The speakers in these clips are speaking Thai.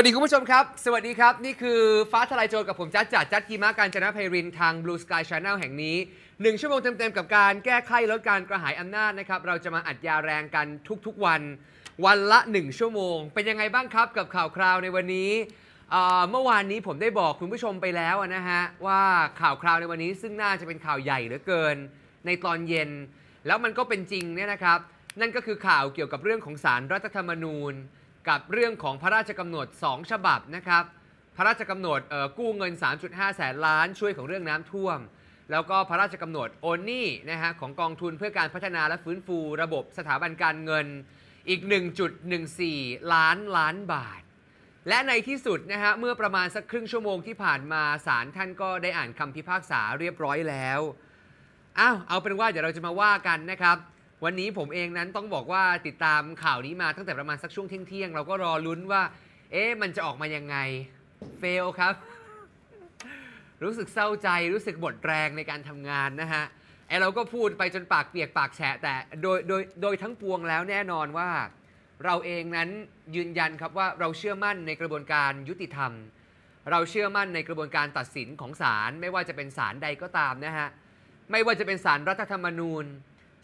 วัสดีคุณผู้ชมครับ สวัสดีครับ นี่คือฟ้าทลายโจรกับผมจัดจัดจัดกีมาการจนะไพรินทาง Blue Sky Channel แห่งนี้ 1 ชั่วโมงเต็มๆกับการแก้ไขลดการกระหายอำนาจนะครับ เราจะมาอัดยาแรงกันทุกๆวัน วันละ 1 ชั่วโมง เป็นยังไงบ้างครับ กับข่าวคราวในวันนี้ เมื่อวานนี้ผมได้บอกคุณผู้ชมไปแล้วนะฮะว่าข่าวคราวในวันนี้ซึ่งน่าจะเป็นข่าวใหญ่เหลือเกินในตอนเย็น แล้วมันก็เป็นจริงเนี่ยนะครับนั่นก็คือข่าวเกี่ยวกับเรื่องของสารรัฐธรรมนูญกับเรื่องของพระราชกำหนด 2 ฉบับนะครับ พระราชกำหนดกู้เงิน 3.5 แสนล้าน ช่วยของเรื่องน้ำท่วมแล้วก็พระราชกำหนดโอนนี่นะฮะของกองทุนเพื่อการพัฒนาและฟื้นฟู ระบบสถาบันการเงินอีก 1.14 ล้านล้านบาท และในที่สุดนะฮะเมื่อประมาณสักครึ่งชั่วโมงที่ผ่านมาศาลท่านก็ได้อ่านคำพิพากษาเรียบร้อยแล้วอ้าวเอาเป็นว่าเดี๋ยวเราจะมาว่ากันนะครับวันนี้ผมเองนั้นต้องบอกว่าติดตามข่าวนี้มา ตั้งแต่ประมาณสักช่วงเที่ยงๆเราก็รอลุ้นว่า เอ๊ะ มันจะออกมายังไงเฟลครับ รู้สึกเศร้าใจรู้สึกหมดแรงในการทำงานนะฮะไอเราก็พูดไปจนปากเปียกปากแฉะแต่โดยโดยโดยทั้งปวงแล้วแน่นอนว่าเราเองนั้นยืนยันครับว่าเราเชื่อมั่นในกระบวนการยุติธรรม เราเชื่อมั่นในกระบวนการตัดสินของศาลไม่ว่าจะเป็นศาลใดก็ตามนะฮะไม่ว่าจะเป็นศาลรรัฐธรรมนูญ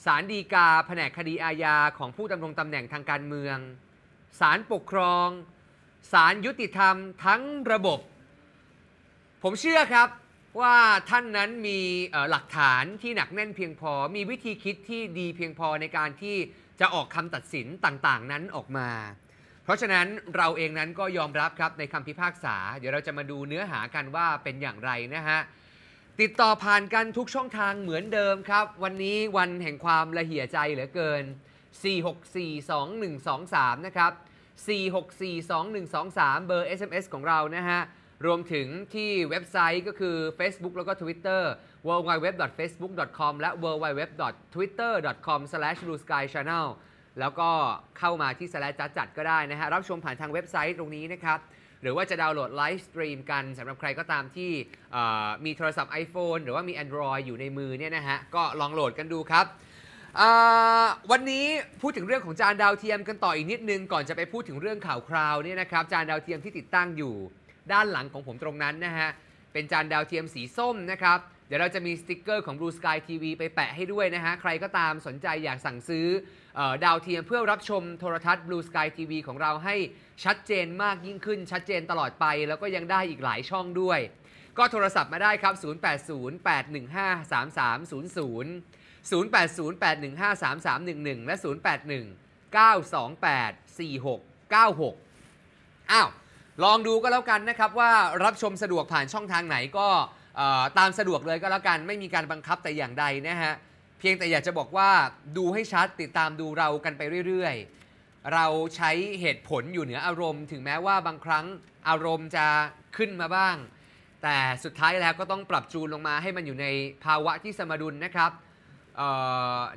ศาลฎีกาแผนกคดีอาญาของผู้ดำรงตำแหน่งทางการเมืองศาลปกครองศาลยุติธรรมทั้งระบบ ผมเชื่อครับว่าท่านนั้นมีหลักฐานที่หนักแน่นเพียงพอมีวิธีคิดที่ดีเพียงพอในการที่จะออกคำตัดสินต่างๆนั้นออกมา เพราะฉะนั้นเราเองนั้นก็ยอมรับครับในคำพิพากษา เดี๋ยวเราจะมาดูเนื้อหากันว่าเป็นอย่างไรนะฮะติดต่อผ่านกันทุกช่องทางเหมือนเดิมครับ วันนี้วันแห่งความละเหี่ยใจเหลือเกิน 4642123 นะครับ 4642123 เบอร์ SMS ของเรานะฮะ รวมถึงที่เว็บไซต์ก็คือ Facebook แล้วก็ Twitter www.facebook.com และ www.twitter.com/blueskychannel แล้วก็เข้ามาที่ s l a จัดจัดก็ได้นะฮะ รับชมผ่านทางเว็บไซต์ตรงนี้นะครับหรือว่าจะดาวน์โหลดไลฟ์สตรีมกันสำหรับใครก็ตามที่มีโทรศัพท์ iPhone หรือว่ามี Android อยู่ในมือเนี่ยนะฮะก็ลองโหลดกันดูครับ วันนี้พูดถึงเรื่องของจานดาวเทียมกันต่ออีกนิดนึง ก่อนจะไปพูดถึงเรื่องข่าวคราวเนี่ยนะครับจานดาวเทียมที่ติดตั้งอยู่ด้านหลังของผมตรงนั้นนะฮะเป็นจานดาวเทียมสีส้มนะครับเดี๋ยวเราจะมีสติกเกอร์ของ Blue Sky TV ไปแปะให้ด้วยนะฮะ ใครก็ตามสนใจอยากสั่งซื้อออดาวเทียมเพื่อรับชมโทรทัศน์ Blue Sky TV ของเราให้ชัดเจนมากยิ่งขึ้นชัดเจนตลอดไปแล้วก็ยังได้อีกหลายช่องด้วย ก็โทรศัพท์มาได้ครับ 0808153300 0808153311 และ 0819284696 อ้าว ลองดูก็แล้วกันนะครับว่ารับชมสะดวกผ่านช่องทางไหนก็ตามสะดวกเลยก็แล้วกันไม่มีการบังคับแต่อย่างใดนะฮะเพียงแต่อยากจะบอกว่าดูให้ชัดติดตามดูเรากันไปเรื่อยๆ เราใช้เหตุผลอยู่เหนืออารมณ์ถึงแม้ว่าบางครั้งอารมณ์จะขึ้นมาบ้าง แต่สุดท้ายแล้วก็ต้องปรับจูนลงมาให้มันอยู่ในภาวะที่สมดุลนะครับ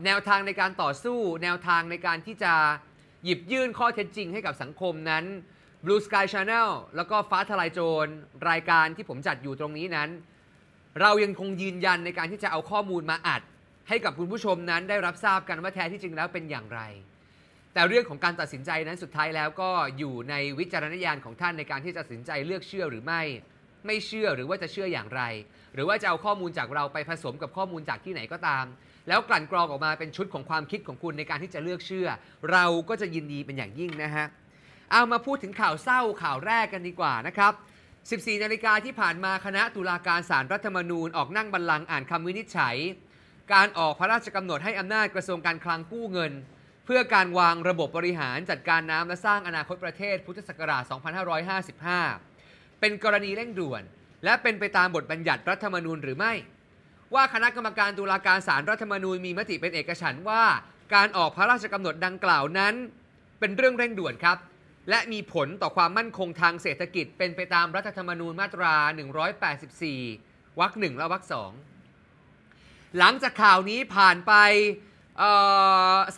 แนวทางในการต่อสู้ แนวทางในการที่จะหยิบยื่นข้อเท็จจริงให้กับสังคมนั้น Blue Sky Channel แล้วก็ฟ้าทลายโจรรายการที่ผมจัดอยู่ตรงนี้นั้นเรายังคงยืนยันในการที่จะเอาข้อมูลมาอัด ให้กับคุณผู้ชมนั้นได้รับทราบกันว่าแท้ที่จริงแล้วเป็นอย่างไร แต่เรื่องของการตัดสินใจนั้นสุดท้ายแล้วก็อยู่ในวิจารณญาณของท่านในการที่จะตัดสินใจเลือกเชื่อหรือไม่ไม่เชื่อหรือว่าจะเชื่ออย่างไร หรือว่าจะเอาข้อมูลจากเราไปผสมกับข้อมูลจากที่ไหนก็ตาม แล้วกลั่นกรองออกมาเป็นชุดของความคิดของคุณในการที่จะเลือกเชื่อ เราก็จะยินดีเป็นอย่างยิ่งนะฮะเอามาพูดถึงข่าวเศร้าข่าวแรกกันดีกว่านะครับ14นาฬิกาที่ผ่านมาคณะตุลาการสารรัฐธรรมนูญ ออกนั่งบัลลังก์อ่านคำวินิจฉัย การออกพระราชกำหนดให้อำนาจกระทรวงการคลังกู้เงิน เพื่อการวางระบบบริหารจัดการน้ำ และสร้างอนาคตประเทศพุทธศักราช 2555 เป็นกรณีเร่งด่วน และเป็นไปตามบทบัญญัติรัฐธรรมนูญหรือไม่ ว่าคณะกรรมการตุลาการสารรัฐธรรมนูญมีมติเป็นเอกฉันท์ว่า การออกพระราชกำหนดดังกล่าวนั้น เป็นเรื่องเร่งด่วนครับและมีผลต่อความมั่นคงทางเศรษฐกิจ เป็นไปตามรัฐธรรมนูญมาตรา 184 วรรคหนึ่งและวรรคสอง หลังจากข่าวนี้ผ่านไป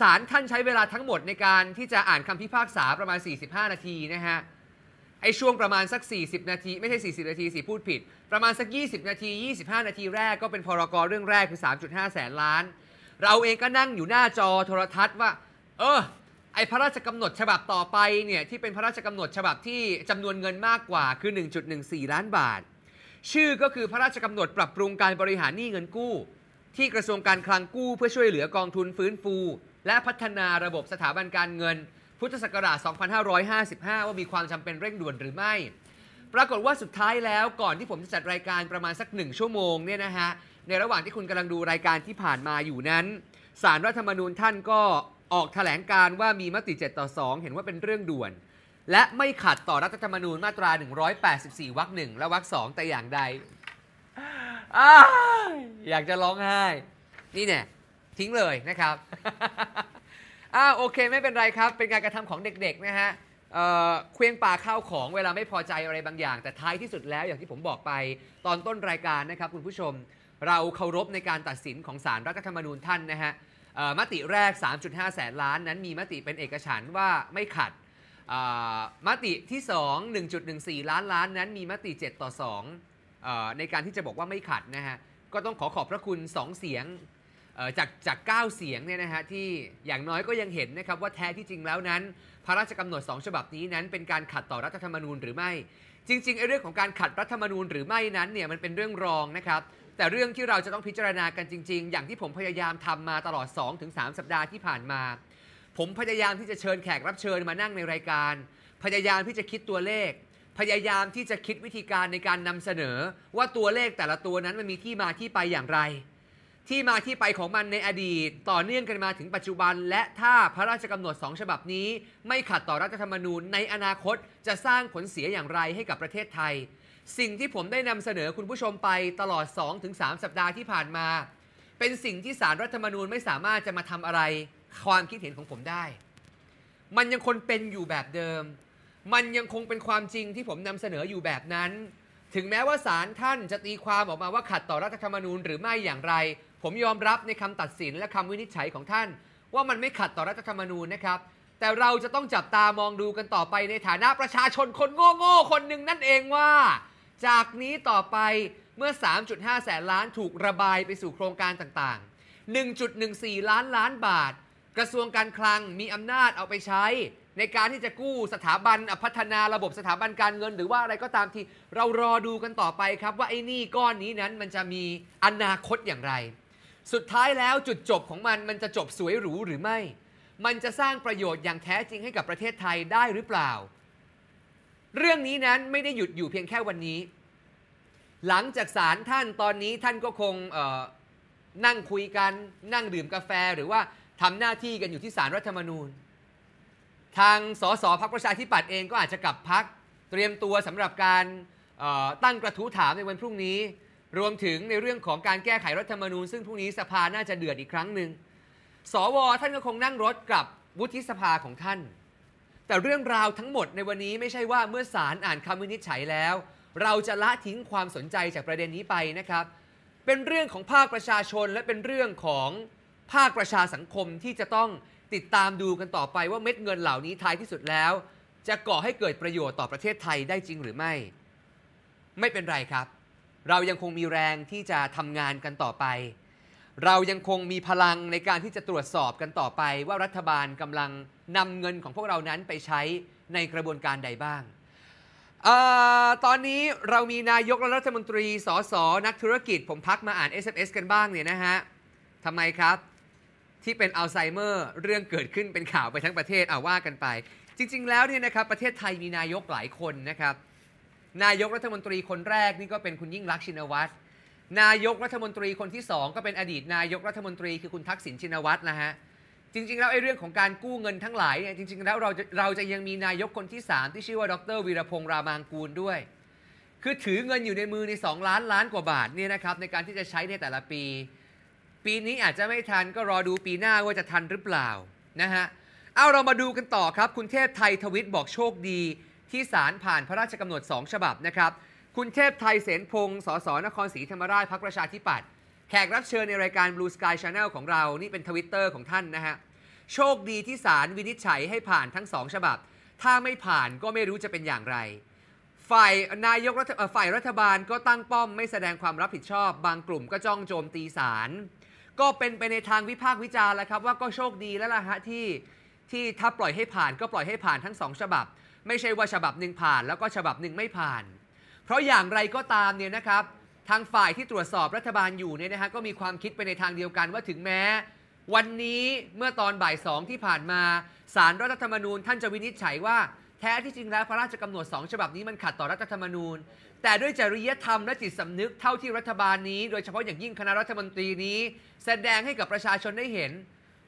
ศาลท่านใช้เวลาทั้งหมดในการที่จะอ่านคำพิพากษาประมาณ 45 นาทีนะฮะ ไอช่วงประมาณสัก 40 นาที ไม่ใช่ 40 นาทีสิพูดผิด ประมาณสัก 20 นาที 25 นาทีแรกก็เป็นพรกรเรื่องแรกคือ3.5 แสนล้าน เราเองก็นั่งอยู่หน้าจอโทรทัศน์ว่า เออไอ้พระราชกำหนดฉบับต่อไปเนี่ยที่เป็นพระราชกำหนดฉบับที่จำนวนเงินมากกว่าคือ 1.14 ล้านบาท ชื่อก็คือพระราชกำหนดปรับปรุงการบริหารหนี้เงินกู้ ที่กระทรวงการคลังกู้เพื่อช่วยเหลือกองทุนฟื้นฟู และพัฒนาระบบสถาบันการเงิน พุทธศักราช 2555 ว่ามีความจำเป็นเร่งด่วนหรือไม่ ปรากฏว่าสุดท้ายแล้วก่อนที่ผมจะจัดรายการประมาณสักหนึ่งชั่วโมงเนี่ยนะฮะในระหว่างที่คุณกำลังดูรายการที่ผ่านมาอยู่นั้นสารรัฐธรรมนูญท่านก็ออกถแถลงการว่ามีมติ 7ต่อ2เห็นว่าเป็นเรื่องด่วน และไม่ขัดต่อรัฐธรรมนูญมาตรา 184วรรคหนึ่งและวรรคสองแต่อย่างใดอยากจะร้องไห้ นี่เนี่ยทิ้งเลยนะครับอ้าโอเคไม่เป็นไรครับ เป็นการกระทำของเด็กๆนะฮะเอ่อเคลื่องปลาข้าวของเวลาไม่พอใจอะไรบางอย่าง แต่ท้ายที่สุดแล้วอย่างที่ผมบอกไปตอนต้นรายการนะครับคุณผู้ชมเราเคารพในการตัดสินของศาลรัฐธรรมนูญท่านนะฮะมติแรก 3.5 แสนล้านนั้น มีมติเป็นเอกฉันว่าไม่ขัดมติที่ 2 1.14 ล้านล้านนั้น มีมติ 7 ต่อ2ในการที่จะบอกว่าไม่ขัดนะฮะ ก็ต้องขอขอบพระคุณ 2 เสียงจากจาก9เสียงเนี่ยนะฮะที่อย่างน้อยก็ยังเห็นนะครับว่าแท้ที่จริงแล้วนั้น พระราชกำหนด 2 ฉบับนี้นั้นเป็นการขัดต่อรัฐธรรมนูญหรือไม่ จริง ๆ ไอ้เรื่องของการขัดรัฐธรรมนูญหรือไม่นั้นเนี่ยมันเป็นเรื่องรองนะครับแต่เรื่องที่เราจะต้องพิจารณากันจริงๆ อย่างที่ผมพยายามทำมาตลอด2-3สสัปดาห์ที่ผ่านมา ผมพยายามที่จะเชิญแขกรับเชิญมานั่งในรายการ พยายามที่จะคิดตัวเลข พยายามที่จะคิดวิธีการในการนำเสนอ ว่าตัวเลขแต่ละตัวนั้นมันมีที่มาที่ไปอย่างไร ที่มาที่ไปของมันในอดีต ต่อเนื่องกันมาถึงปัจจุบัน และถ้าพระราชกำหนดสองฉบับนี้ ไม่ขัดต่อรัฐธรรมนูญ ในอนาคตจะสร้างผลเสียอย่างไรให้กับประเทศไทยสิ่งที่ผมได้นำเสนอคุณผู้ชมไปตลอด 2-3สสัปดาห์ที่ผ่านมา เป็นสิ่งที่สารรัฐธรรมนูญไม่สามารถจะมาทำอะไร ความคิดเห็นของผมได้ มันยังคงเป็นอยู่แบบเดิม มันยังคงเป็นความจริงที่ผมนำเสนออยู่แบบนั้น ถึงแม้ว่าสารท่าน จะตีความออกมาว่าขัดต่อรัฐธรรมนูญหรือไม่อย่างไร ผมยอมรับในคำตัดสินและคำวินิจฉัยของท่าน ว่ามันไม่ขัดต่อรัฐธรรมนูญนะครับ แต่เราจะต้องจับตามองดูกันต่อไปในฐานะประชาชนคนโง่ๆคนหนึ่งนั่นเองว่าจากนี้ต่อไปเมื่อ 3.5 แสนล้านถูกระบายไปสู่โครงการต่างๆ 1.14 ล้านล้านบาทกระทรวงการคลังมีอำนาจเอาไปใช้ ในการที่จะกู้สถาบันพัฒนาระบบสถาบันการเงินหรือว่าอะไรก็ตามที่ เรารอดูกันต่อไปครับว่าไอ้นี่ก้อนนี้นั้นมันจะมีอนาคตอย่างไร สุดท้ายแล้วจุดจบของมันมันจะจบสวยหรู หรือไม่ มันจะสร้างประโยชน์อย่างแท้จริงให้กับประเทศไทยได้หรือเปล่าเรื่องนี้นั้นไม่ได้หยุดอยู่เพียงแค่วันนี้ หลังจากศาลท่านตอนนี้ท่านก็คงนั่งคุยกันนั่งดื่มกาแฟหรือว่าทำหน้าที่กันอยู่ที่ศาลรัฐธรรมนูญ ทางสสพักประชาธิปัตย์เองก็อาจจะกลับพัก เตรียมตัวสำหรับการตั้งกระทู้ถามในวันพรุ่งนี้ รวมถึงในเรื่องของการแก้ไขรัฐธรรมนูญซึ่งพรุ่งนี้สภาน่าจะเดือดอีกครั้งหนึ่งสวท่านก็คงนั่งรถกลับวุฒิสภาของท่านแต่เรื่องราวทั้งหมดในวันนี้ไม่ใช่ว่าเมื่อศาลอ่านคำวินิจฉัยแล้ว เราจะละทิ้งความสนใจจากประเด็นนี้ไปนะครับ เป็นเรื่องของภาคประชาชน และเป็นเรื่องของภาคประชาสังคมที่จะต้องติดตามดูกันต่อไปว่าเม็ดเงินเหล่านี้ท้ายที่สุดแล้ว จะก่อให้เกิดประโยชน์ต่อประเทศไทยได้จริงหรือไม่ ไม่เป็นไรครับ เรายังคงมีแรงที่จะทำงานกันต่อไปเรายังคงมีพลังในการที่จะตรวจสอบกันต่อไป ว่ารัฐบาลกำลังนำเงินของพวกเรานั้นไปใช้ในกระบวนการใดบ้างอตอนนี้เรามีนายกรัฐมนตรีสสนักธุรกิจผมพักมาอ่าน SMS กันบ้างเนี่ยนะฮะทำไมครับที่เป็นอัลไซเมอร์เรื่องเกิดขึ้นเป็นข่าวไปทั้งประเทศเอาว่ากันไป จริงๆแล้วเนี่ยนะครับประเทศไทยมีนายกหลายคนนะครับนายกรัฐมนตรีคนแรกนี่ก็เป็นคุณยิ่งรักชินวัตรนายกรัฐมนตรีคนที่ 2 ก็เป็นอดีตนายกรัฐมนตรีคือคุณทักษิณชินวัตรนะฮะจริง ๆ แล้วไอ้เรื่องของการกู้เงินทั้งหลายเนี่ยจริง ๆ แล้วเราจะเราจะยังมีนายกคนที่ 3 ที่ชื่อว่า ดร วีรพงษ์รามางกูลด้วย คือถือเงินอยู่ในมือใน 2 ล้านล้านกว่าบาทเนี่ยนะครับ ในการที่จะใช้ในแต่ละปี ปีนี้อาจจะไม่ทันก็รอดูปีหน้าว่าจะทันหรือเปล่านะฮะเอาเรามาดูกันต่อครับ คุณเทพไทยทวิตบอกโชคดีที่ศาลผ่านพระราชกำหนด2ฉบับนะครับคุณเทพไทยเสนพงศ์สสนครศรีธรรมราชพักประชาธิปัตย์แขกรับเชิญในรายการ Blue Sky Channel ของเรา นี่เป็นทวิตเตอร์ของท่านนะฮะ โชคดีที่ศาลวินิจฉัยให้ผ่านทั้งสองฉบับ ถ้าไม่ผ่านก็ไม่รู้จะเป็นอย่างไรฝ่ายนายกรัฐฝ่ายรัฐบาลก็ตั้งป้อมไม่แสดงความรับผิดชอบ บางกลุ่มก็จ้องโจมตีศาลก็เป็นไปในทางวิพากษ์วิจารณ์แล้วครับว่าก็โชคดีแล้วล่ะฮะที่ที่ถ้าปล่อยให้ผ่านก็ปล่อยให้ผ่านทั้งสองฉบับ ไม่ใช่ว่าฉบับหนึ่งผ่าน แล้วก็ฉบับหนึ่งไม่ผ่านพราะอย่างไรก็ตามเนี่ยนะครับทางฝ่ายที่ตรวจสอบรัฐบาลอยู่เนี่ยนะฮะก็มีความคิดไปในทางเดียวกันว่าถึงแม้ วันนี้เมื่อตอนบ่ายสองที่ผ่านมาสารรัฐธรรมนูญ ท่านจะวินิจฉัยว่าแท้ที่จริงแล้วพระราชกำหนดสองฉบับนี้มันขัดต่อรัฐธรรมนูญ แต่ด้วยจริยธรรมและจิตสำนึกเท่าที่รัฐบาลนี้ โดยเฉพาะอย่างยิ่งคณะรัฐมนตรีนี้ แสดงให้กับประชาชนได้เห็น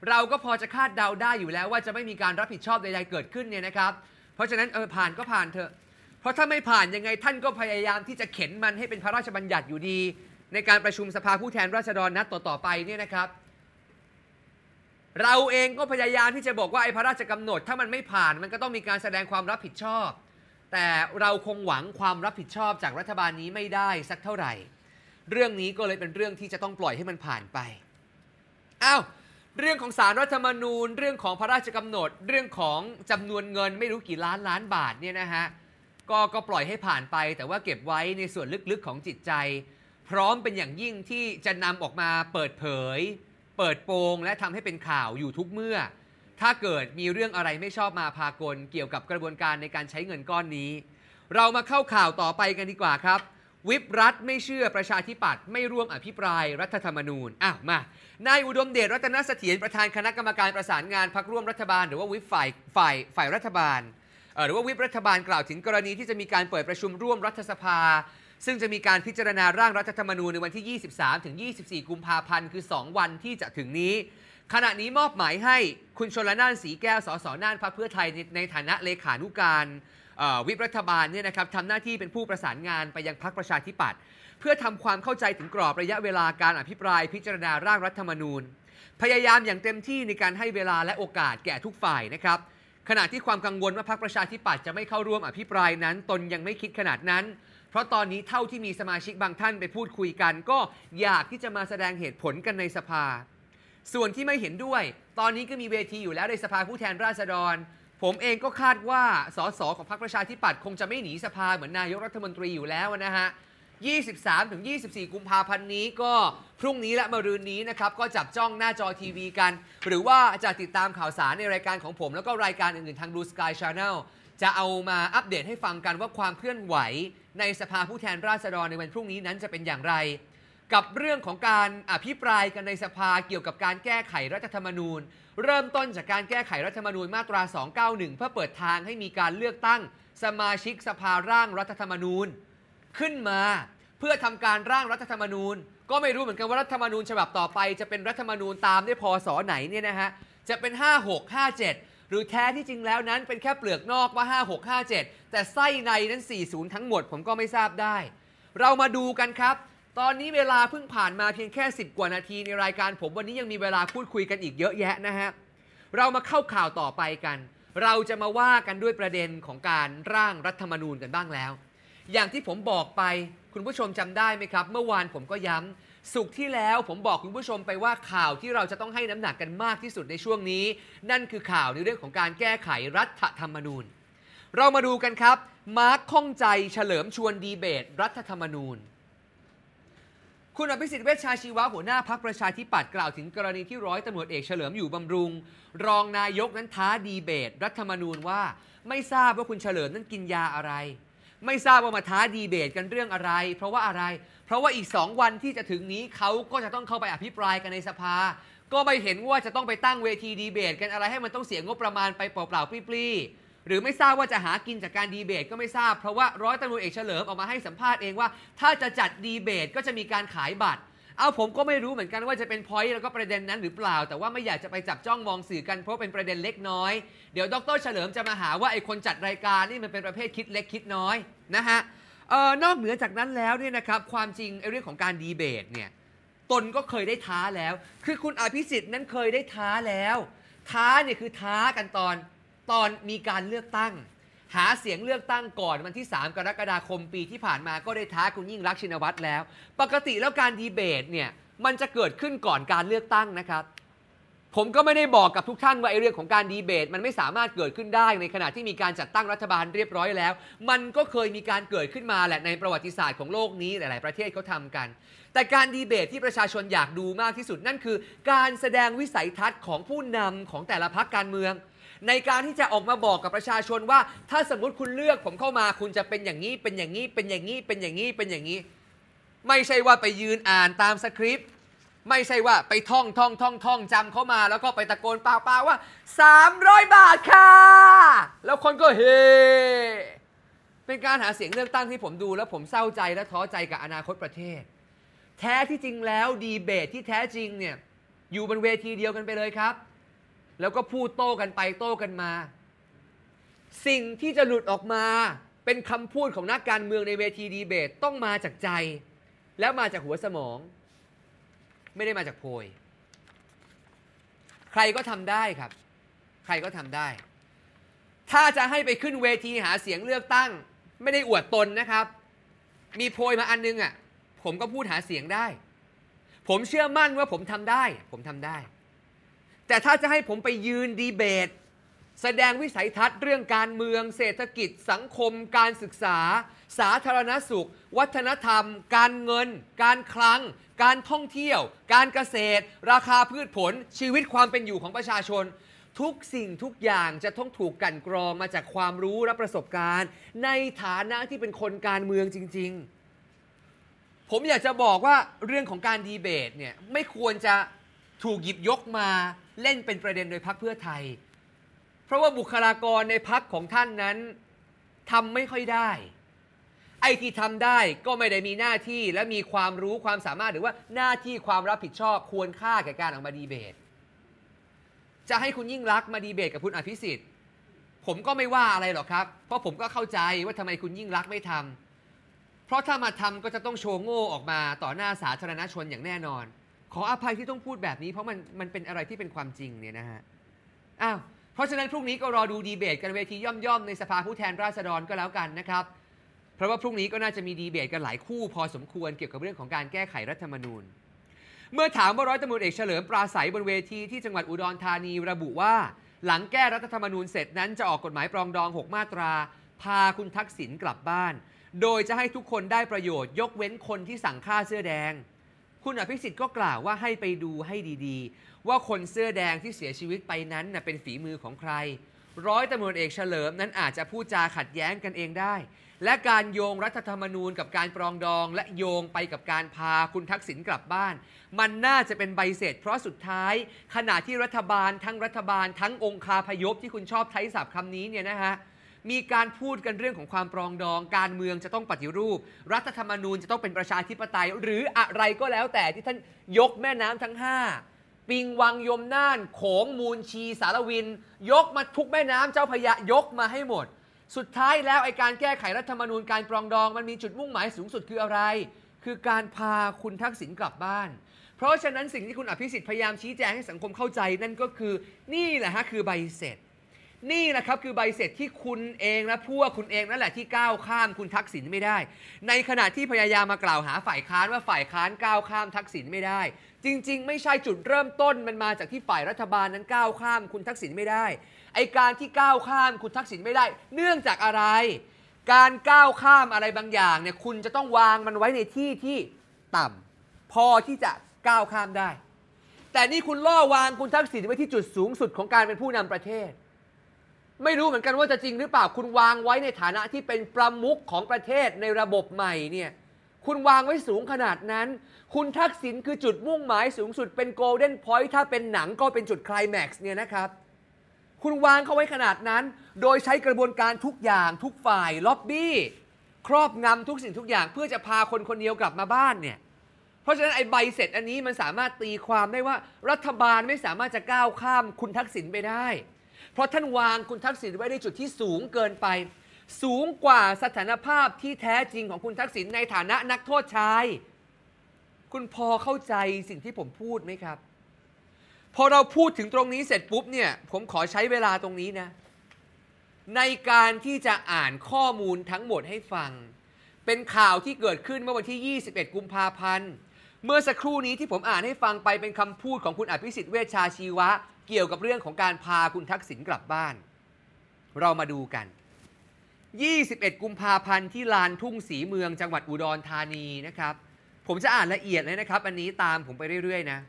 เราก็พอจะคาดเดาได้อยู่แล้ว ว่าจะไม่มีการรับผิดชอบใดๆเกิดขึ้นเนี่ยนะครับเพราะฉะนั้นเออผ่านก็ผ่านเถอะเพราะถ้าไม่ผ่านยังไงท่านก็พยายามที่จะเข็นมันให้เป็นพระราชบัญญัติอยู่ดี ในการประชุมสภาผู้แทนราษฎรนัดต่อๆไปเนี่ยนะครับ เราเองก็พยายามที่จะบอกว่าไอ้พระราชกำหนด ถ้ามันไม่ผ่านมันก็ต้องมีการแสดงความรับผิดชอบ แต่เราคงหวังความรับผิดชอบจากรัฐบาลนี้ไม่ได้ สักเท่าไหร่ เรื่องนี้ก็เลยเป็นเรื่องที่จะต้องปล่อยให้มันผ่านไปอ้าวเรื่องของสารรัฐธรรมนูญเรื่องของพระราชกำหนดเรื่องของจำนวนเงินไม่รู้กี่ล้านล้านบาทเนี่ยนะฮะก็ก็ปล่อยให้ผ่านไป แต่ว่าเก็บไว้ในส่วนลึกๆของจิตใจ พร้อมเป็นอย่างยิ่งที่จะนำออกมาเปิดเผย เปิดโปงและทำให้เป็นข่าวอยู่ทุกเมื่อ ถ้าเกิดมีเรื่องอะไรไม่ชอบมา พากลเกี่ยวกับกระบวนการในการใช้เงินก้อนนี้ เรามาเข้าข่าวต่อไปกันดีกว่าครับวิปรัฐไม่เชื่อประชาธิปัตย์ไม่ร่วมอภิปรายรัฐธรรมนูญอ้าวมานายอุดมเดชรัตนเสถียรประธานคณะกรรมการประสานงานพักร่วมรัฐบาล หรือว่าวิปฝ่ายฝ่ายฝ่ายรัฐบาลหรือว่าวิปรัฐบาลกล่าวถึงกรณีที่จะมีการเปิดประชุมร่วมรัฐสภา ซึ่งจะมีการพิจารณาร่างรัฐธรรมนูญในวันที่ 23 ถึง 24 กุมภาพันธ์คือ 2 วันที่จะถึงนี้ ขณะนี้มอบหมายให้คุณชนละน่านสีแก้วสสน่านพรรคเพื่อไทยในฐานะเลขานุการ วิปรัฐบาลเนี่ยนะครับทำหน้าที่เป็นผู้ประสานงานไปยังพักประชาธิปัตย์เพื่อทำความเข้าใจถึงกรอบระยะเวลาการอภิปราย พิจารณาร่างรัฐธรรมนูญพยายามอย่างเต็มที่ในการให้เวลาและโอกาสแก่ทุกฝ่ายนะครับขณะที่ความกังวลว่าพรรคประชาธิปัตย์จะไม่เข้าร่วมอภิปรายนั้น ตนยังไม่คิดขนาดนั้น เพราะตอนนี้เท่าที่มีสมาชิกบางท่านไปพูดคุยกันก็อยากที่จะมาแสดงเหตุผลกันในสภา ส่วนที่ไม่เห็นด้วย ตอนนี้ก็มีเวทีอยู่แล้วในสภาผู้แทนราษฎร ผมเองก็คาดว่าสสของพรรคประชาธิปัตย์คงจะไม่หนีสภาเหมือนนายกรัฐมนตรีอยู่แล้วนะฮะ23ถึง24 กุมภาพันธ์นี้ก็ พรุ่งนี้และมะรืนนี้นะครับ ก็จับจ้องหน้าจอทีวีกัน หรือว่าจะติดตามข่าวสารในรายการของผม แล้วก็รายการอื่นๆ ทาง Blue Sky Channel จะเอามาอัปเดตให้ฟังกันว่าความเคลื่อนไหวในสภาผู้แทนราษฎรในวันพรุ่งนี้นั้นจะเป็นอย่างไร กับเรื่องของการอภิปรายกันในสภาเกี่ยวกับการแก้ไขรัฐธรรมนูญ เริ่มต้นจากการแก้ไขรัฐธรรมนูญมาตรา 291 เพื่อเปิดทางให้มีการเลือกตั้งสมาชิกสภาร่างรัฐธรรมนูญขึ้นมาเพื่อทำการร่างรัฐธรรมนูญ ก็ไม่รู้เหมือนกันว่ารัฐธรรมนูญฉบับต่อไป จะเป็นรัฐธรรมนูญตามด้วพศไหนเนี่ยนะฮะจะเป็น 56 57 หรือแท้ที่จริงแล้วนั้น เป็นแค่เปลือกนอกว่า 56 57 แต่ไส้ในนั้น 40 ทั้งหมดผมก็ไม่ทราบได้ เรามาดูกันครับ ตอนนี้เวลาเพิ่งผ่านมาเพียงแค่ 10 กว่านาทีในรายการผมวันนี้ยังมีเวลาพูดคุยกันอีกเยอะแยะนะฮะเรามาเข้าข่าวต่อไปกัน เราจะมาว่ากันด้วยประเด็นของการร่างรัฐธรรมนูญกันบ้างแล้วอย่างที่ผมบอกไป คุณผู้ชมจำได้ไหมครับ เมื่อวานผมก็ย้ำสุขที่แล้วผมบอกคุณผู้ชมไปว่าข่าวที่เราจะต้องให้น้ำหนักกันมากที่สุดในช่วงนี้ นั่นคือข่าวในเรื่องของการแก้ไขรัฐธรรมนูญ เรามาดูกันครับมาร์คข้องใจเฉลิมชวนดีเบต รัฐธรรมนูญ คุณอภิสิทธิ์เวชชาชีวะหัวหน้าพักประชาธิปัตย์กล่าวถึงกรณีที่ร้อยตำรวจเอกเฉลิมอยู่บำรุง รองนายกนั้นท้าดีเบต รัฐธรรมนูญว่า ไม่ทราบว่าคุณเฉลิมนั้นกินยาอะไรไม่ทราบว่ามาท้าดีเบตกันเรื่องอะไร เพราะว่าอะไร เพราะว่าอีกสองวันที่จะถึงนี้เขาก็จะต้องเข้าไปอภิปรายกันในสภา ก็ไม่เห็นว่าจะต้องไปตั้งเวทีดีเบตกันอะไรให้มันต้องเสียงบประมาณไปเปล่าๆปลี้หรือไม่ทราบว่าจะหากินจากการดีเบต ก็ไม่ทราบ เพราะว่าร้อยตำรวจเอกเฉลิมออกมาให้สัมภาษณ์เองว่าถ้าจะจัดดีเบตก็จะมีการขายบัตรเอาผมก็ไม่รู้เหมือนกันว่าจะเป็นพอยต์แล้วก็ประเด็น นั้นหรือเปล่า แต่ว่าไม่อยากจะไปจับจ้องมองสื่อกันเพราะเป็นประเด็นเล็กน้อย เดี๋ยวดรเฉลิมจะมาหาว่าไอ้คนจัดรายการนี่มันเป็นประเภทคิดเล็กคิดน้อยนะฮะออนอกเหนือจากนั้นแล้วเนี่ยนะครับความจริงเรื่องของการดีเบตเนี่ยตนก็เคยได้ท้าแล้ว คือคุณอภิสิทธิ์นั้นเคยได้ท้าแล้ว ท้าเนี่ยคือท้ากันตอนตอนมีการเลือกตั้งหาเสียงเลือกตั้งก่อนวันที่3กรกฎาคมปีที่ผ่านมาก็ได้ท้าคุณยิ่งรักชินวัตรแล้ว ปกติแล้วการดีเบตเนี่ยมันจะเกิดขึ้นก่อนการเลือกตั้งนะครับ ผมก็ไม่ได้บอกกับทุกท่านว่าไอ้เรื่องของการดีเบตมันไม่สามารถเกิดขึ้นได้ในขณะที่มีการจัดตั้งรัฐบาลเรียบร้อยแล้ว มันก็เคยมีการเกิดขึ้นมาแหละในประวัติศาสตร์ของโลกนี้หลาย ๆประเทศเขาทากัน แต่การดีเบตที่ประชาชนอยากดูมากที่สุดนั่นคือ การแสดงวิสัยทัศน์ของผู้นำของแต่ละพรรคการเมืองในการที่จะออกมาบอกกับประชาชนว่า ถ้าสมมติคุณเลือกผมเข้ามาคุณจะเป็นอย่างนี้เป็นอย่างนี้เป็นอย่างนี้เป็นอย่างนี้เป็นอย่างนี้ไม่ใช่ว่าไปยืนอ่านตามสคริปต์ไม่ใช่ว่าไปท่องท่องท่องท่องจำเข้ามา แล้วก็ไปตะโกนเปล่าๆว่า 300 บาทค่ะ แล้วคนก็เฮเป็นการหาเสียงเลือกตั้งที่ผมดูแล้วผมเศร้าใจและท้อใจกับอนาคตประเทศ แท้ที่จริงแล้วดีเบตที่แท้จริงเนี่ยอยู่บนเวทีเดียวกันไปเลยครับแล้วก็พูดโต้กันไปโต้กันมา สิ่งที่จะหลุดออกมาเป็นคำพูดของนักการเมืองในเวทีดีเบตต้องมาจากใจ แล้วมาจากหัวสมอง ไม่ได้มาจากโพย ใครก็ทำได้ครับ ใครก็ทำได้ ถ้าจะให้ไปขึ้นเวทีหาเสียงเลือกตั้ง ไม่ได้อวดตนนะครับ มีโพยมาอันนึงอะ่ะผมก็พูดหาเสียงได้ ผมเชื่อมั่นว่าผมทำได้ ผมทำได้แต่ถ้าจะให้ผมไปยืนดีเบต แสดงวิสัยทัศน์ เรื่องการเมือง เศรษฐกิจสังคม การศึกษา สาธารณสุข วัฒนธรรม การเงิน การคลัง การท่องเที่ยว การเกษตร ราคาพืชผล ชีวิตความเป็นอยู่ของประชาชน ทุกสิ่งทุกอย่างจะต้องถูกกันกรองมาจากความรู้และประสบการณ์ ในฐานะที่เป็นคนการเมืองจริง ๆ ผมอยากจะบอกว่าเรื่องของการดีเบตเนี่ยไม่ควรจะถูกหยิบยกมาเล่นเป็นประเด็นโดยพักเพื่อไทย เพราะว่าบุคลากรในพักของท่านนั้นทำไม่ค่อยได้ ไอ้ที่ทำได้ก็ไม่ได้มีหน้าที่และมีความรู้ความสามารถหรือว่าหน้าที่ความรับผิดชอบควรค่าแก่การออกมาดีเบตจะให้คุณยิ่งรักมาดีเบตกับคุณอภิสิทธิ์ ผมก็ไม่ว่าอะไรหรอกครับ เพราะผมก็เข้าใจว่าทำไมคุณยิ่งรักไม่ทำเพราะถ้ามาทำก็จะต้องโชว์โง่ออกมาต่อหน้าสาธารณชนอย่างแน่นอนขออภัยที่ต้องพูดแบบนี้เพราะมันมันเป็นอะไรที่เป็นความจริงเนี่ยนะฮะ อ้าว เพราะฉะนั้นพรุ่งนี้ก็รอดูดีเบตกันเวทีย่อมๆ ในสภาผู้แทนราษฎรก็แล้วกันนะครับ เพราะว่าพรุ่งนี้ก็น่าจะมีดีเบตกันหลายคู่พอสมควรเกี่ยวกับเรื่องของการแก้ไขรัฐธรรมนูญ เมื่อถามว่าร้อยตำรวจเอกเฉลิมปราศัยบนเวทีที่จังหวัดอุดรธานีระบุว่า หลังแก้รัฐธรรมนูญเสร็จนั้น จะออกกฎหมายปรองดอง6มาตราพาคุณทักษิณกลับบ้าน โดยจะให้ทุกคนได้ประโยชน์ ยกเว้นคนที่สั่งฆ่าเสื้อแดงคุณอภิสิทธิ์ก็กล่าวว่าให้ไปดูให้ดีๆ ว่าคนเสื้อแดงที่เสียชีวิตไปนั้นนะเป็นฝีมือของใคร ร้อยตำรวจเอกเฉลิมนั้นอาจจะพูดจาขัดแย้งกันเองได้ และการโยงรัฐธรรมนูญกับการปรองดอง และโยงไปกับการพาคุณทักษิณกลับบ้าน มันน่าจะเป็นใบเสร็จเพราะสุดท้าย ขณะที่รัฐบาลทั้งรัฐบาลทั้งองคาพยพที่คุณชอบใช้ศัพท์คำนี้เนี่ยนะฮะมีการพูดกันเรื่องของความปรองดอง การเมืองจะต้องปฏิรูป รัฐธรรมนูญจะต้องเป็นประชาธิปไตย หรืออะไรก็แล้วแต่ที่ท่านยกแม่น้ำทั้ง 5 ปิงวังยมน่านโขงมูลชีสารวิน ยกมาทุกแม่น้ำเจ้าพยายกมาให้หมด สุดท้ายแล้ว ไอการแก้ไขรัฐธรรมนูญการปรองดองมันมีจุดมุ่งหมายสูงสุดคืออะไร คือการพาคุณทักษิณกลับบ้าน เพราะฉะนั้นสิ่งที่คุณอภิสิทธิ์พยายามชี้แจงให้สังคมเข้าใจนั่นก็คือนี่แหละฮะคือใบเสร็จนี่นะครับคือใบเสร็จที่คุณเองและพวกคุณเองนั่นแหละที่ก้าวข้ามคุณทักษิณไม่ได้ ในขณะที่พยายามมากล่าวหาฝ่ายค้านว่าฝ่ายค้านก้าวข้ามทักษิณไม่ได้ จริงๆไม่ใช่จุดเริ่มต้นมันมาจากที่ฝ่ายรัฐบาลนั้นก้าวข้ามคุณทักษิณไม่ได้ไอการที่ก้าวข้ามคุณทักษิณไม่ได้ เนื่องจากอะไร การก้าวข้ามอะไรบางอย่างเนี่ยคุณจะต้องวางมันไว้ในที่ที่ต่ำ พอที่จะก้าวข้ามได้ แต่นี่คุณล่อวางคุณทักษิณไว้ที่จุดสูงสุดของการเป็นผู้นำประเทศไม่รู้เหมือนกันว่าจะจริงหรือเปล่าคุณวางไว้ในฐานะที่เป็นประมุขของประเทศในระบบใหม่เนี่ยคุณวางไว้สูงขนาดนั้น คุณทักษิณคือจุดมุ่งหมายสูงสุดเป็นโกลเด้นพอยท์ถ้าเป็นหนังก็เป็นจุดคลายแม็กซ์เนี่ยนะครับ คุณวางเขาไว้ขนาดนั้น โดยใช้กระบวนการทุกอย่าง ทุกฝ่ายล็อบบี้ ครอบงำทุกสิ่งทุกอย่างเพื่อจะพาคนคนเดียวกลับมาบ้านเนี่ย เพราะฉะนั้นไอ้ใบเสร็จอันนี้มันสามารถตีความได้ว่ารัฐบาลไม่สามารถจะก้าวข้าม คุณทักษิณไปได้เพราะท่านวางคุณทักษิณไว้ในจุดที่สูงเกินไป สูงกว่าสถานภาพที่แท้จริงของคุณทักษิณในฐานะนักโทษชาย คุณพอเข้าใจสิ่งที่ผมพูดไหมครับ พอเราพูดถึงตรงนี้เสร็จปุ๊บเนี่ย ผมขอใช้เวลาตรงนี้นะ ในการที่จะอ่านข้อมูลทั้งหมดให้ฟัง เป็นข่าวที่เกิดขึ้นเมื่อวันที่ 21 กุมภาพันธ์เมื่อสักครู่นี้ที่ผมอ่านให้ฟังไปเป็นคำพูดของคุณอภิสิทธิ์ เวชชาชีวะเกี่ยวกับเรื่องของการพาคุณทักษิณกลับบ้าน เรามาดูกัน 21 กุมภาพันธ์ ที่ลานทุ่งสีเมือง จังหวัดอุดรธานีนะครับ ผมจะอ่านละเอียดเลยนะครับ อันนี้ตามผมไปเรื่อยๆนะ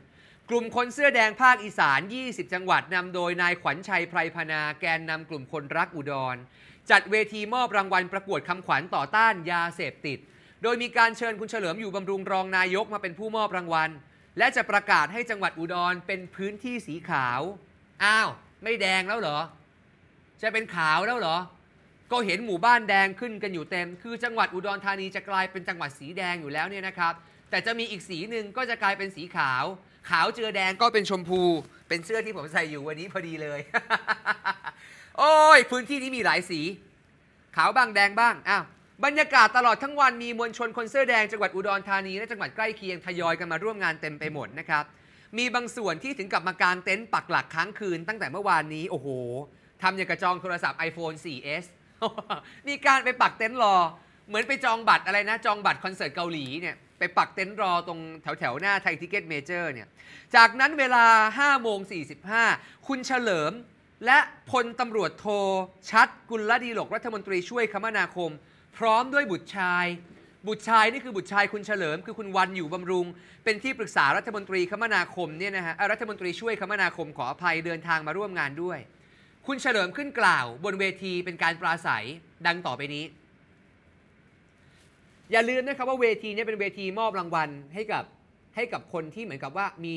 กลุ่มคนเสื้อแดงภาคอีสาน 20 จังหวัดนำโดยนายขวัญชัยไพรพนาแกนนำกลุ่มคนรักอุดร จัดเวทีมอบรางวัล ประกวดคำขวัญต่อต้านยาเสพติด โดยมีการเชิญคุณเฉลิมอยู่บำรุงรองนายกมาเป็นผู้มอบรางวัลและจะประกาศให้จังหวัดอุดรเป็นพื้นที่สีขาว อ้าว ไม่แดงแล้วเหรอ จะเป็นขาวแล้วเหรอ ก็เห็นหมู่บ้านแดงขึ้นกันอยู่เต็ม คือจังหวัดอุดรธานีจะกลายเป็นจังหวัดสีแดงอยู่แล้วเนี่ยนะครับ แต่จะมีอีกสีหนึ่งก็จะกลายเป็นสีขาว ขาวเจือแดงก็เป็นชมพู เป็นเสื้อที่ผมใส่อยู่วันนี้พอดีเลย โอ้ย พื้นที่นี้มีหลายสี ขาวบ้างแดงบ้าง อ้าวบรรยากาศตลอดทั้งวันมีมวลชนคนเสื้อแดงจังหวัดอุดรธานี และจังหวัดใกล้เคียงทยอยกันมาร่วมงานเต็มไปหมดนะครับ มีบางส่วนที่ถึงกับมาการเต็นท์ปักหลักค้างคืนตั้งแต่เมื่อวานนี้ โอ้โหทำอย่างกระจองโทรศัพท์ iPhone 4S มีการไปปักเต็นท์รอ เหมือนไปจองบัตร อะไรนะ จองบัตร คอนเสิร์ตเกาหลีเนี่ยไปปักเต็นท์รอตรงแถวแถวหน้าไทยทิเก็ตเมเจอร์เนี่ย จากนั้นเวลา5โมง45 คุณเฉลิมและพลตำรวจโทชัดกุลดีหลกรัฐมนตรีช่วยคมนาคมพร้อมด้วยบุตรชาย บุตรชายนี่คือบุตรชายคุณเฉลิมคือคุณวันอยู่บำรุง เป็นที่ปรึกษารัฐมนตรีคมนาคมเนี่ยนะฮะรัฐมนตรีช่วยคมนาคมขออภัยเดินทางมาร่วมงานด้วย คุณเฉลิมขึ้นกล่าวบนเวทีเป็นการปราศัยดังต่อไปนี้ อย่าลืมนะครับว่าเวทีนี้เป็นเวทีมอบรางวัลให้กับให้กับคนที่เหมือนกับว่ามี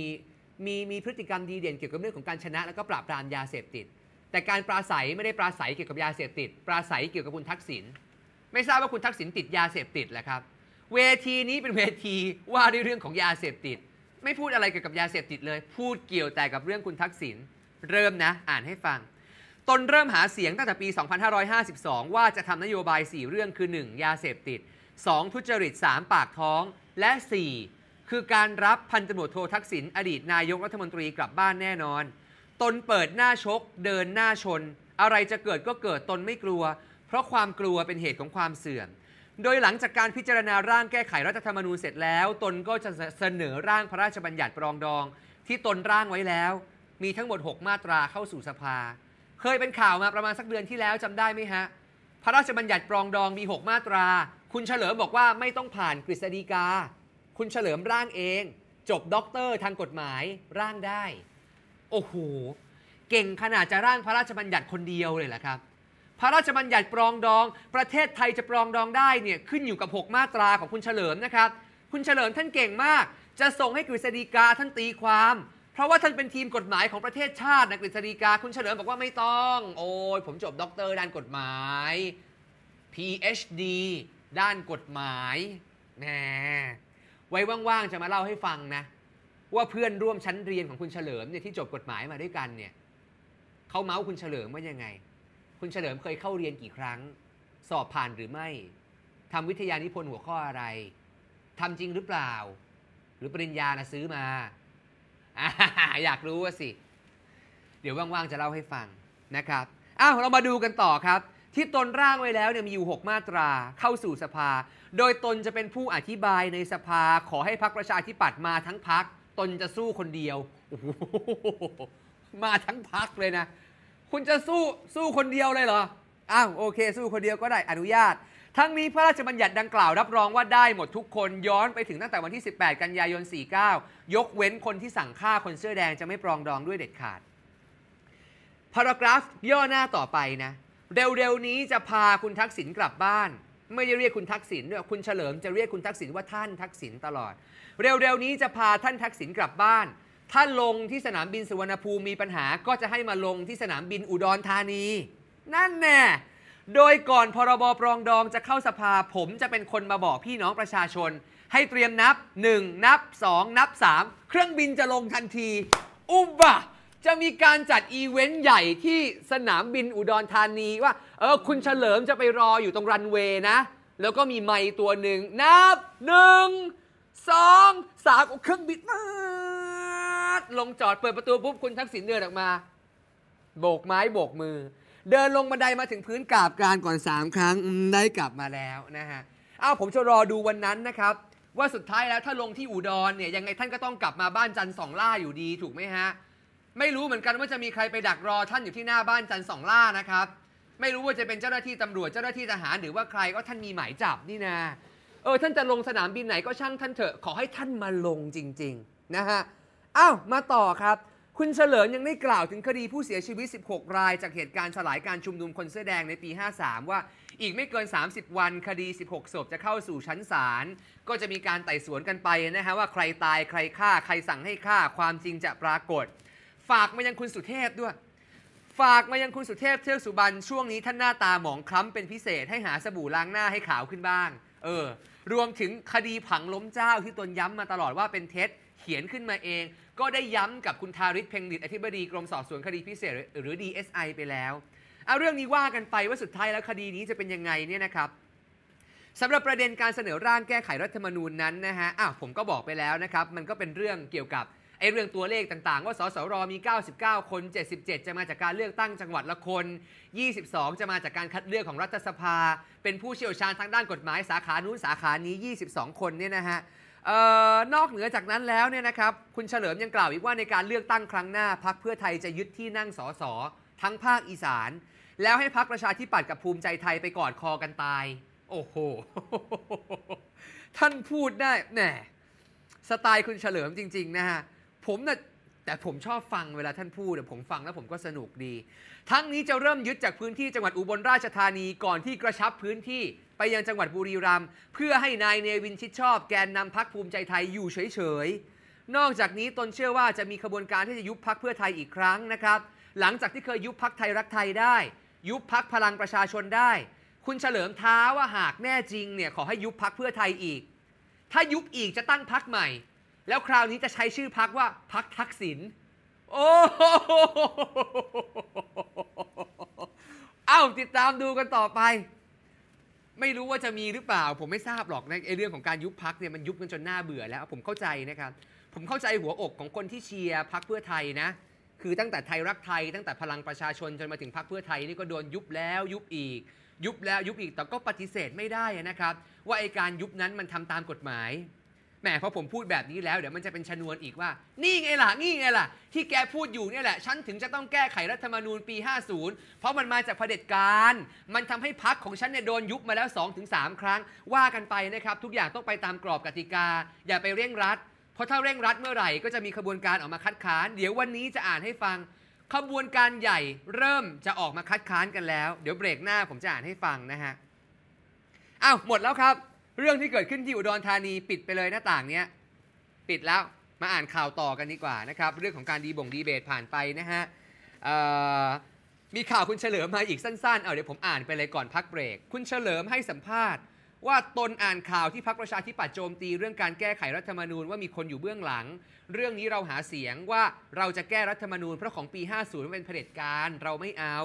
มีมีพฤติกรรมดีเด่นเกี่ยวกับเรื่องของการชนะ แล้วก็ปราบปรามยาเสพติด แต่การปราศัยไม่ได้ปราศัยเกี่ยวกับยาเสพติด ปราศัยเกี่ยวกับคุณทักษิณไม่ทราบว่าคุณทักษิณติดยาเสพติดแหละครับ เวทีนี้เป็นเวทีว่าด้วยเรื่องของยาเสพติด ไม่พูดอะไรเกี่ยวกับยาเสพติดเลย พูดเกี่ยวแต่กับเรื่องคุณทักษิณเริ่มนะ อ่านให้ฟัง ตนเริ่มหาเสียงตั้งแต่ปี 2552 ว่าจะทำนโยบาย4เรื่องคือ 1. ยาเสพติด 2. ทุจริต 3. ปากท้องและ 4. คือการรับพันตำรวจโททักษิณอดีตนายกรัฐมนตรีกลับบ้านแน่นอน ตนเปิดหน้าชก เดินหน้าชน อะไรจะเกิดก็เกิดตนไม่กลัวเพราะความกลัวเป็นเหตุของความเสื่อม โดยหลังจากการพิจารณาร่างแก้ไขรัฐธรรมนูญเสร็จแล้ว ตนก็จะเสนอร่างพระราชบัญญัติปรองดอง ที่ตนร่างไว้แล้ว มีทั้งหมด 6 มาตราเข้าสู่สภา เคยเป็นข่าวมาประมาณสักเดือนที่แล้วจำได้ไหมฮะ พระราชบัญญัติปรองดองมี 6 มาตรา คุณเฉลิมบอกว่าไม่ต้องผ่านกฤษฎีกา คุณเฉลิมร่างเอง จบด็อกเตอร์ทางกฎหมายร่างได้โอ้โหเก่งขนาดจะร่างพระราชบัญญัติคนเดียวเลยเหรอครับพระราชบัญญัติปรองดอง ประเทศไทยจะปรองดองได้เนี่ยขึ้นอยู่กับ 6 มาตราของคุณเฉลิมนะครับ คุณเฉลิมท่านเก่งมาก จะส่งให้กฤษฎีกาท่านตีความ เพราะว่าท่านเป็นทีมกฎหมายของประเทศชาตินะกฤษฎีกา คุณเฉลิมบอกว่าไม่ต้อง โอ้ยผมจบด็อกเตอร์ด้านกฎหมาย PhD ด้านกฎหมายแหมไว้ว่างๆจะมาเล่าให้ฟังนะว่าเพื่อนร่วมชั้นเรียนของคุณเฉลิมเนี่ยที่จบกฎหมายมาด้วยกันเนี่ยเขาเมาส์คุณเฉลิมว่ายังไงคุณเฉลิมเคยเข้าเรียนกี่ครั้ง สอบผ่านหรือไม่ทำวิทยานิพนธ์หัวข้ออะไรทำจริงหรือเปล่า หรือปริญญานะซื้อมา อยากรู้ว่าสิ เดี๋ยวว่างๆจะเล่าให้ฟังนะครับ อ้าวเรามาดูกันต่อครับ ที่ตนร่างไว้แล้วเนี่ยมีอยู่ 6 มาตราเข้าสู่สภา โดยตนจะเป็นผู้อธิบายในสภาขอให้พักประชาธิปัตย์มาทั้งพักตนจะสู้คนเดียว มาทั้งพักเลยนะคุณจะสู้ สู้คนเดียวเลยเหรอ อ้าว โอเค สู้คนเดียวก็ได้อนุญาต ทั้งนี้พระราชบัญญัติดังกล่าวรับรองว่าได้หมดทุกคนย้อนไปถึงตั้งแต่วันที่ 18 กันยายน 49 ยกเว้นคนที่สั่งฆ่าคนเสื้อแดงจะไม่ปรองดองด้วยเด็ดขาดพารากราฟ ย่อหน้าต่อไปนะเร็วๆนี้จะพาคุณทักษิณกลับบ้าน ไม่ได้เรียกคุณทักษิณด้วยคุณเฉลิมจะเรียกคุณทักษิณว่าท่านทักษิณตลอด เร็วๆ นี้จะพาท่านทักษิณกลับบ้านถ้าลงที่สนามบินสุวรรณภูมิมีปัญหาก็จะให้มาลงที่สนามบินอุดรธานี นั่นแน่ โดยก่อนพรบปรองดองจะเข้าสภาผมจะเป็นคนมาบอกพี่น้องประชาชน ให้เตรียมนับ 1 นับ2นับ3เครื่องบินจะลงทันที อุบะจะมีการจัดอีเวนต์ ใหญ่ที่สนามบินอุดรธานีว่า เออคุณเฉลิมจะไปรออยู่ตรงรันเวย์นะ แล้วก็มีไม้ตัวหนึ่งนับหนึ่งสองสามเครื่องบินลงจอดเปิดประตูปุ๊บคุณทักษิณเดินออกมา โบกไม้โบกมือ เดินลงบันไดมาถึงพื้นกราบการก่อนสามครั้งได้กลับมาแล้วนะฮะเอาผมจะรอดูวันนั้นนะครับ ว่าสุดท้ายแล้วถ้าลงที่อุดรเนี่ย ยังไงท่านก็ต้องกลับมาบ้านจันทร์สองล่าอยู่ดี ถูกไหมฮะ ไม่รู้เหมือนกันว่าจะมีใครไปดักรอท่านอยู่ที่หน้าบ้านจันทร์สองล่านะครับ ไม่รู้ว่าจะเป็นเจ้าหน้าที่ตำรวจเจ้าหน้าที่ทหารหรือว่าใครก็ท่านมีหมายจับนี่นะเออท่านจะลงสนามบินไหนก็ช่างท่านเถอะขอให้ท่านมาลงจริงๆนะฮะอ้าวมาต่อครับคุณเฉลิมยังได้กล่าวถึงคดีผู้เสียชีวิต 16 ราย จากเหตุการณ์สลายการชุมนุมคนเสื้อแดงในปี 53 ว่าอีกไม่เกิน 30 วัน คดี 16 ศพจะเข้าสู่ชั้นศาลก็จะมีการไต่สวนกันไปนะฮะว่าใครตายใครฆ่า ใครสั่งให้ฆ่า ความจริงจะปรากฏ ฝากมายังคุณสุเทพด้วย ฝากมายังคุณสุเทพเทือกสุบรรณช่วงนี้ ท่านหน้าตาหมองคล้ำเป็นพิเศษให้หาสบู่ล้างหน้าให้ขาวขึ้นบ้างเออรวมถึงคดีผังล้มเจ้าที่ตนย้ำมาตลอดว่าเป็นเท็จขียนขึ้นมาเองก็ได้ย้ำกับคุณทาริศเพ็งดิตอธิบดีกรมสอบสวนคดีพิเศษหรือ DSI ไปแล้วเอาเรื่องนี้ว่ากันไปว่าสุดท้ายแล้วคดีนี้จะเป็นยังไงเนี่ยนะครับสำหรับประเด็นการเสนอร่างแก้ไขรัฐธรรมนูญนั้นนะฮะอ้าวผมก็บอกไปแล้วนะครับ มันก็เป็นเรื่องเกี่ยวกับไอ้เรื่องตัวเลขต่างๆว่าสสรมี 99 คน 77 จะมาจากการเลือกตั้งจังหวัดละคน 22 จะมาจากการคัดเลือกของรัฐสภา เป็นผู้เชี่ยวชาญทางด้านกฎหมายสาขานู้นสาขานี้ 22 คนเนี่ยนะฮะอนอกเหนือจากนั้นแล้วเนี่ยนะครับคุณเฉลิมยังกล่าวอีกว่าในการเลือกตั้งครั้งหน้าพักเพื่อไทยจะยึดที่นั่งสสทั้งภาคอีสาน แล้วให้พักประชาธิปัตย์กับภูมิใจไทยไปกอดคอกันตาย โอ้โหท่านพูดได้แหน่สไตล์คุณเฉลิมจริงๆนะฮะผมนะ่ะแต่ผมชอบฟังเวลาท่านพูดผมฟังแล้วผมก็สนุกดี ทั้งนี้จะเริ่มยึดจากพื้นที่จังหวัดอุบลราชธานีก่อนที่กระชับพื้นที่ไปยังจังหวัดบุรีรัมย์เพื่อให้นายเนวินชิดชอบแกนนำพักภูมิใจไทยอยู่เฉย ๆ นอกจากนี้ตนเชื่อว่าจะมีขบวนการที่จะยุบพักเพื่อไทยอีกครั้งนะครับ หลังจากที่เคยยุบพักไทยรักไทยได้ ยุบพักพลังประชาชนได้ คุณเฉลิมท้าว่าหากแน่จริงเนี่ยขอให้ยุบพักเพื่อไทยอีก ถ้ายุบอีกจะตั้งพักใหม่ แล้วคราวนี้จะใช้ชื่อพักว่าพักทักษิณโอ้เอาติดตามดูกันต่อไปไม่รู้ว่าจะมีหรือเปล่า ผมไม่ทราบหรอกในเรื่องของการยุบพักเนี่ยมันยุบกันจนหน้าเบื่อแล้วผมเข้าใจนะครับ ผมเข้าใจหัวอกของคนที่เชียร์พักเพื่อไทยนะคือตั้งแต่ไทยรักไทยตั้งแต่พลังประชาชนจนมาถึงพักเพื่อไทยนี่ก็โดนยุบแล้วยุบอีก ยุบแล้วยุบอีกแต่ก็ปฏิเสธไม่ได้นะครับ ว่าไอการยุบนั้นมันทำตามกฎหมายมเพราะผมพูดแบบนี้แล้วเดี๋ยวมันจะเป็นชนวนอีกว่า นี่ไงล่ะ นี่ไงล่ะ ที่แกพูดอยู่เนี่ยแหละ ฉันถึงจะต้องแก้ไขรัฐธรรมนูญปี 50 เพราะมันมาจากเผด็จการมันทำให้พักของฉันเนี่ยโดนยุบมาแล้ว 2-3 ครั้ง ว่ากันไปนะครับ ทุกอย่างต้องไปตามกรอบกติกา อย่าไปเร่งรัดเพราะถ้าเร่งรัดเมื่อไหร่ก็จะมีขบวนการออกมาคัดค้าน เดี๋ยววันนี้จะอ่านให้ฟัง ขบวนการใหญ่เริ่มจะออกมาคัดค้านกันแล้ว เดี๋ยวเบรกหน้าผมจะอ่านให้ฟังนะฮะอ้าวหมดแล้วครับเรื่องที่เกิดขึ้นที่อุดรธานีปิดไปเลยหน้าต่างเนี้ยปิดแล้ว มาอ่านข่าวต่อกันดีกว่านะครับเรื่องของการดีบ่งดีเบตผ่านไปนะฮะมีข่าวคุณเฉลิมมาอีก สั้นๆเอาเดี๋ยว ผมอ่านไปเลยก่อนพักเบรก คุณเฉลิมให้สัมภาษณ์ ว่าตนอ่านข่าวที่พักประชาธิปัตย์โจมตีเรื่องการแก้ไขรัฐธรรมนูญว่ามีคนอยู่เบื้องหลัง เรื่องนี้เราหาเสียงว่าเราจะแก้รัฐธรรมนูญเพราะของปี50มันเป็นเผด็จการเราไม่เอา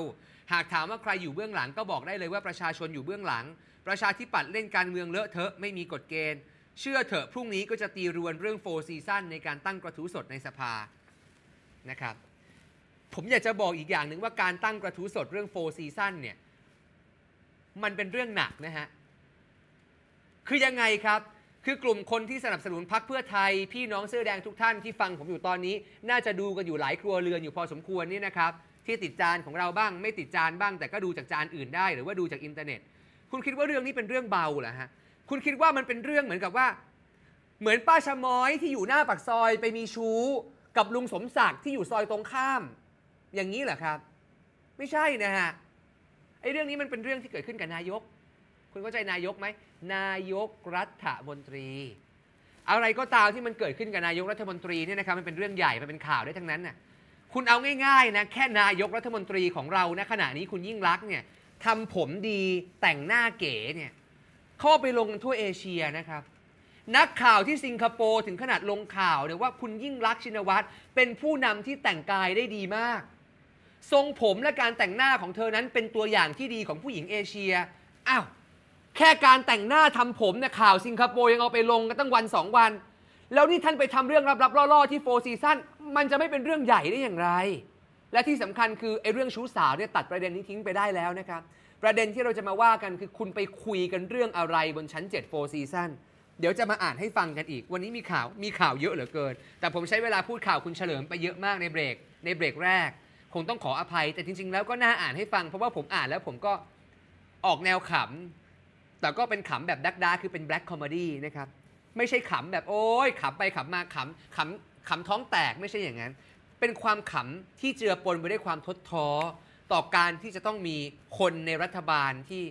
หากถามว่าใครอยู่เบื้องหลังก็บอกได้เลยว่าประชาชนอยู่เบื้องหลังประชาธิปัตย์เล่นการเมืองเลอะเทอะไม่มีกฎเกณฑ์เชื่อเถอะพรุ่งนี้ก็จะตีรวน เรื่องโฟซีซั่นในการตั้งกระทู้สดในสภานะครับผมอยากจะบอกอีกอย่างหนึ่งว่าการตั้งกระทู้สดเรื่องโฟซีซั่นเนี่ยมันเป็นเรื่องหนักนะฮะคือยังไงครับ คือกลุ่มคนที่สนับสนุนพรรคเพื่อไทย พี่น้องเสื้อแดงทุกท่านที่ฟังผมอยู่ตอนนี้ น่าจะดูกันอยู่หลายครัวเรือนอยู่พอสมควรนี่นะครับที่ติดจานของเราบ้าง ไม่ติดจานบ้างแต่ก็ดูจากจานอื่นได้หรือว่าดูจากอินเทอร์เน็ตคุณคิดว่าเรื่องนี้เป็นเรื่องเบาเหรอฮะ คุณคิดว่ามันเป็นเรื่องเหมือนกับว่าเหมือนป้าชะม้อยที่อยู่หน้าปากซอยไปมีชู้กับลุงสมศักดิ์ที่อยู่ซอยตรงข้าม อย่างนี้เหรอครับ ไม่ใช่นะฮะไอ้เรื่องนี้มันเป็นเรื่องที่เกิดขึ้นกับนายก คุณเข้าใจนายกไหมนายกรัฐมนตรี อะไรก็ตามที่มันเกิดขึ้นกับนายกรัฐมนตรีเนี่ยนะครับมันเป็นเรื่องใหญ่มันเป็นข่าวได้ทั้งนั้นน่ะคุณเอาง่ายๆนะแค่นายกรัฐมนตรีของเรานะขณะนี้คุณยิ่งรักเนี่ยทำผมดีแต่งหน้าเก๋เนี่ยเข้าไปลงทั่วเอเชียนะครับ นักข่าวที่สิงคโปร์ถึงขนาดลงข่าว เลยว่าคุณยิ่งรักชินวัตรเป็นผู้นำที่แต่งกายได้ดีมาก ทรงผมและการแต่งหน้าของเธอนั้นเป็นตัวอย่างที่ดีของผู้หญิงเอเชีย อ้าว แค่การแต่งหน้าทำผมเนี่ยข่าวสิงคโปร์ยังเอาไปลงกันตั้งวันสองวัน แล้วนี่ท่านไปทำเรื่องรับรับล่อๆที่โฟซีซั่นมันจะไม่เป็นเรื่องใหญ่ได้อย่างไรและที่สำคัญคือไอ้เรื่องชู้สาวเนี่ยตัดประเด็นนี้ทิ้งไปได้แล้วนะครับประเด็นที่เราจะมาว่ากันคือคุณไปคุยกันเรื่องอะไรบนชั้น7 4 season เดี๋ยวจะมาอ่านให้ฟังกันอีก วันนี้มีข่าวมีข่าวเยอะเหลือเกิน แต่ผมใช้เวลาพูดข่าว คุณเฉลิมไปเยอะมากในเบรก ในเบรกแรก คงต้องขออภัย แต่จริง ๆ แล้วก็น่าอ่านให้ฟัง เพราะว่าผมอ่านแล้วผมก็ออกแนวขำแต่ก็เป็นขำแบบดักดาคือเป็นแบล็กคอมเมดี้นะครับไม่ใช่ขำแบบโอ้ยขำไปขำมาขำขำขำท้องแตกไม่ใช่อย่างนั้นเป็นความขำที่เจือปนไปด้วยความทดท้อต่อการที่จะต้องมีคนในรัฐบาลที่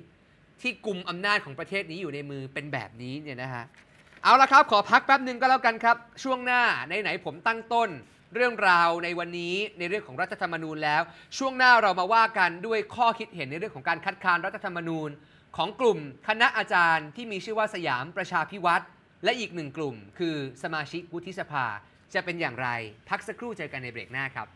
ที่กลุ่มอำนาจของประเทศนี้อยู่ในมือเป็นแบบนี้เนี่ยนะฮะเอาละครับขอพักแป๊บหนึ่งก็แล้วกันครับ ช่วงหน้าในไหนผมตั้งต้นเรื่องราวในวันนี้ในเรื่องของรัฐธรรมนูญแล้ว ช่วงหน้าเรามาว่ากันด้วยข้อคิดเห็นในเรื่องของการคัดค้านรัฐธรรมนูญ ของกลุ่มคณะอาจารย์ ที่มีชื่อว่าสยามประชาพิวัตรและอีกหนึ่งกลุ่ม คือสมาชิกวุฒิสภาจะเป็นอย่างไร พักสักครู่เจอกันในเบรกหน้าครับ